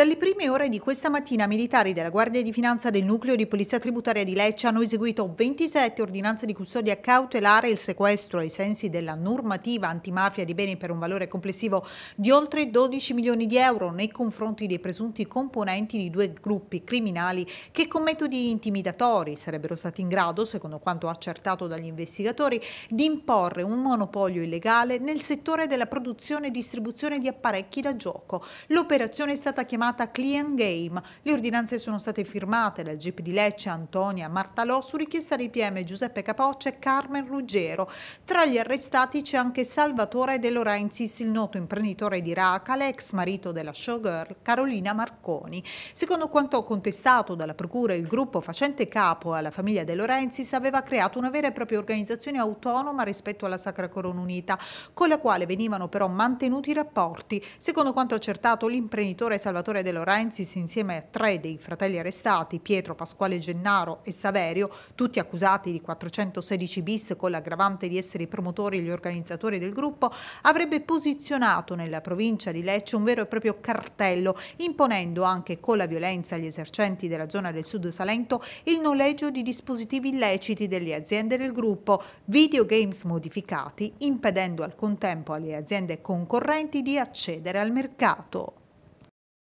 Dalle prime ore di questa mattina militari della Guardia di Finanza del Nucleo di Polizia Tributaria di Lecce hanno eseguito 27 ordinanze di custodia cautelare e il sequestro ai sensi della normativa antimafia di beni per un valore complessivo di oltre 12 milioni di euro nei confronti dei presunti componenti di due gruppi criminali che con metodi intimidatori sarebbero stati in grado, secondo quanto accertato dagli investigatori, di imporre un monopolio illegale nel settore della produzione e distribuzione di apparecchi da gioco. L'operazione è stata chiamata chiamata Client Game. Le ordinanze sono state firmate dal GP di Lecce Antonia Martalò su richiesta dei PM Giuseppe Capoccia e Carmen Ruggero. Tra gli arrestati c'è anche Salvatore De Laurentiis, il noto imprenditore di Raca, l'ex marito della showgirl Carolina Marconi. Secondo quanto contestato dalla procura, il gruppo facente capo alla famiglia De Laurentiis aveva creato una vera e propria organizzazione autonoma rispetto alla Sacra Corona Unita, con la quale venivano però mantenuti i rapporti. Secondo quanto accertato, l'imprenditore Salvatore procuratore De Laurentiis insieme a tre dei fratelli arrestati, Pietro, Pasquale Gennaro e Saverio, tutti accusati di 416 bis con l'aggravante di essere i promotori e gli organizzatori del gruppo, avrebbe posizionato nella provincia di Lecce un vero e proprio cartello, imponendo anche con la violenza agli esercenti della zona del Sud Salento il noleggio di dispositivi illeciti delle aziende del gruppo, videogames modificati, impedendo al contempo alle aziende concorrenti di accedere al mercato.